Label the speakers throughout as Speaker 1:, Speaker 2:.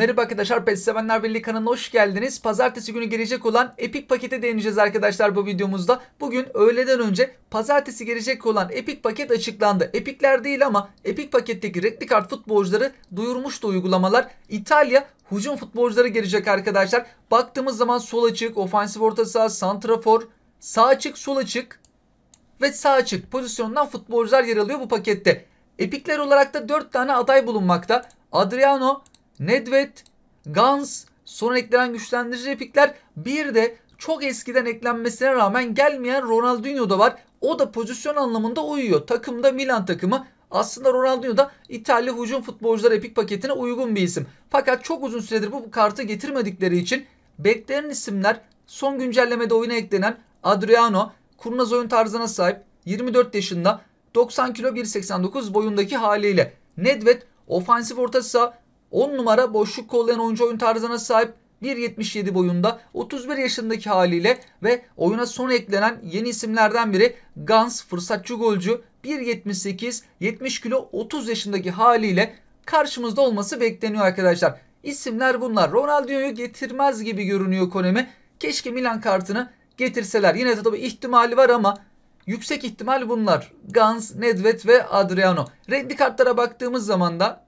Speaker 1: Merhaba arkadaşlar PES Sevenler Birliği kanalına hoş geldiniz. Pazartesi günü gelecek olan Epic pakete değineceğiz arkadaşlar bu videomuzda. Bugün öğleden önce pazartesi gelecek olan Epic paket açıklandı. Epic'ler değil ama Epic paketteki renkli kart futbolcuları duyurmuştu uygulamalar. İtalya hücum futbolcuları gelecek arkadaşlar. Baktığımız zaman sol açık, ofansif orta saha, santrafor, sağ açık, sol açık ve sağ açık pozisyondan futbolcular yer alıyor bu pakette. Epic'ler olarak da 4 tane aday bulunmakta. Adriano, Nedved, Gans, sonra eklenen güçlendirici epikler bir de çok eskiden eklenmesine rağmen gelmeyen Ronaldinho da var. O da pozisyon anlamında uyuyor. Takımda Milan takımı aslında Ronaldinho da İtalya hücum futbolcuları epik paketine uygun bir isim. Fakat çok uzun süredir bu kartı getirmedikleri için beklenen isimler son güncellemede oyuna eklenen Adriano, kurnaz oyun tarzına sahip 24 yaşında 90 kilo 1.89 boyundaki haliyle. Nedved ofansif orta saha 10 numara boşluk kollayan oyuncu oyun tarzına sahip 1.77 boyunda 31 yaşındaki haliyle ve oyuna son eklenen yeni isimlerden biri Gans fırsatçı golcü 1.78 70 kilo 30 yaşındaki haliyle karşımızda olması bekleniyor arkadaşlar. İsimler bunlar. Ronaldo'yu getirmez gibi görünüyor Konemi. Keşke Milan kartını getirseler. Yine de tabii ihtimali var ama yüksek ihtimal bunlar. Gans, Nedved ve Adriano. Renkli kartlara baktığımız zaman da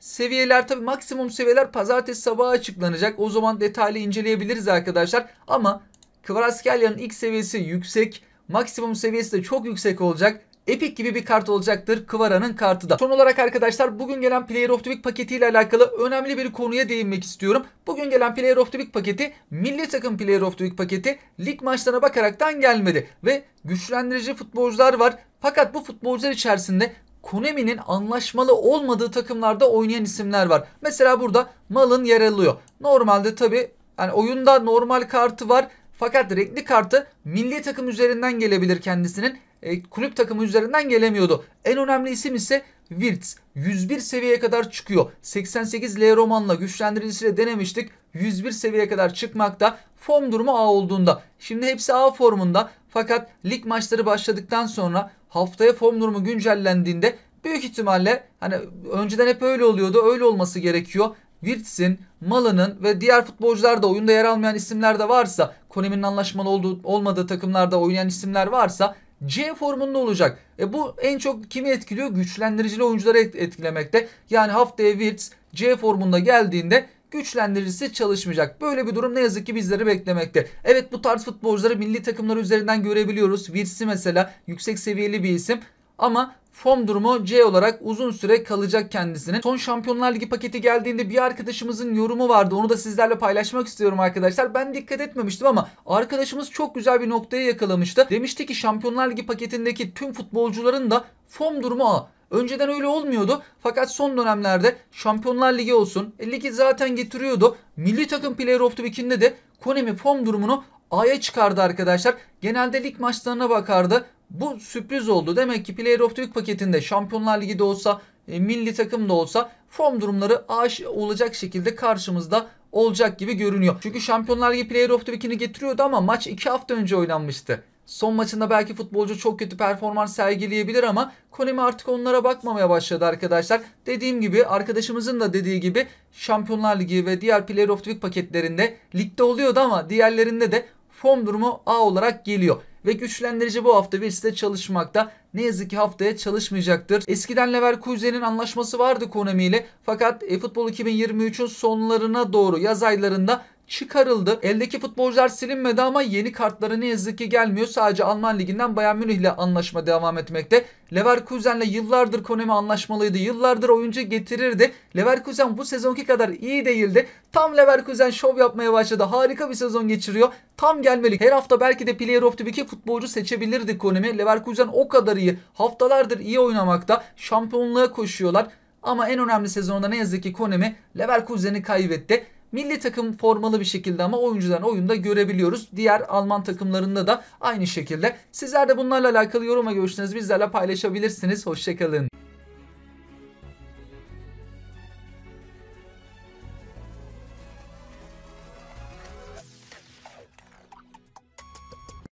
Speaker 1: Seviyeler tabi maksimum seviyeler pazartesi sabahı açıklanacak. O zaman detaylı inceleyebiliriz arkadaşlar. Ama Kvaratskhelja'nın ilk seviyesi yüksek. Maksimum seviyesi de çok yüksek olacak. Epic gibi bir kart olacaktır Kvara'nın kartı da. Son olarak arkadaşlar bugün gelen Player of the Week paketiyle alakalı önemli bir konuya değinmek istiyorum. Bugün gelen Player of the Week paketi milli takım Player of the Week paketi lig maçlarına bakaraktan gelmedi. Ve güçlendirici futbolcular var. Fakat bu futbolcular içerisinde Konami'nin anlaşmalı olmadığı takımlarda oynayan isimler var. Mesela burada Malın yer alıyor. Normalde tabi yani oyunda normal kartı var. Fakat renkli kartı milli takım üzerinden gelebilir kendisinin. E, kulüp takımı üzerinden gelemiyordu. En önemli isim ise Wirtz. 101 seviyeye kadar çıkıyor. 88 L romanla güçlendirilisiyle denemiştik. 101 seviyeye kadar çıkmakta. Form durumu A olduğunda. Şimdi hepsi A formunda. Fakat lig maçları başladıktan sonra haftaya form durumu güncellendiğinde büyük ihtimalle hani önceden hep öyle oluyordu. Öyle olması gerekiyor. Wirtz'in, Malan'ın ve diğer futbolcular da oyunda yer almayan isimler de varsa, Konemi'nin anlaşmalı olduğu, olmadığı takımlarda oynayan isimler varsa C formunda olacak. E bu en çok kimi etkiliyor? Güçlendiricili oyuncuları etkilemekte. Yani haftaya Wirtz C formunda geldiğinde güçlendiricisi çalışmayacak. Böyle bir durum ne yazık ki bizleri beklemekte. Evet bu tarz futbolcuları milli takımlar üzerinden görebiliyoruz. Virsi mesela yüksek seviyeli bir isim ama form durumu C olarak uzun süre kalacak kendisinin. Son Şampiyonlar Ligi paketi geldiğinde bir arkadaşımızın yorumu vardı. Onu da sizlerle paylaşmak istiyorum arkadaşlar. Ben dikkat etmemiştim ama arkadaşımız çok güzel bir noktaya yakalamıştı. Demişti ki Şampiyonlar Ligi paketindeki tüm futbolcuların da form durumu A. Önceden öyle olmuyordu. Fakat son dönemlerde Şampiyonlar Ligi olsun. E, ligi zaten getiriyordu. Milli takım Player of the Week'inde de Konemi form durumunu A'ya çıkardı arkadaşlar. Genelde lig maçlarına bakardı. Bu sürpriz oldu. Demek ki Player of the Week paketinde Şampiyonlar Ligi de olsa, e, milli takım da olsa form durumları A olacak şekilde karşımızda olacak gibi görünüyor. Çünkü Şampiyonlar Ligi Player of the Week'ini getiriyordu ama maç 2 hafta önce oynanmıştı. Son maçında belki futbolcu çok kötü performans sergileyebilir ama Konemi artık onlara bakmamaya başladı arkadaşlar. Dediğim gibi arkadaşımızın da dediği gibi Şampiyonlar Ligi ve diğer Player of the Week paketlerinde ligde oluyordu ama diğerlerinde de form durumu A olarak geliyor. Ve güçlendirici bu hafta bir site çalışmakta. Ne yazık ki haftaya çalışmayacaktır. Eskiden Leverkusen'in anlaşması vardı Konami ile. Fakat e, Futbol 2023'ün sonlarına doğru yaz aylarında çıkarıldı. Eldeki futbolcular silinmedi ama yeni kartlara ne yazık ki gelmiyor. Sadece Alman Ligi'nden Bayern Münih ile anlaşma devam etmekte. Leverkusen ile yıllardır Konemi anlaşmalıydı. Yıllardır oyuncu getirirdi. Leverkusen bu sezonki kadar iyi değildi. Tam Leverkusen şov yapmaya başladı. Harika bir sezon geçiriyor. Tam gelmeli. Her hafta belki de Player of the Week'e futbolcu seçebilirdi Konemi. Leverkusen o kadar iyi. Haftalardır iyi oynamakta. Şampiyonluğa koşuyorlar. Ama en önemli sezonunda ne yazık ki Konemi Leverkusen'i kaybetti milli takım formalı bir şekilde ama oyuncudan oyunda görebiliyoruz. Diğer Alman takımlarında da aynı şekilde. Sizler de bunlarla alakalı yoruma ve görüşlerinizi bizlerle paylaşabilirsiniz. Hoşçakalın.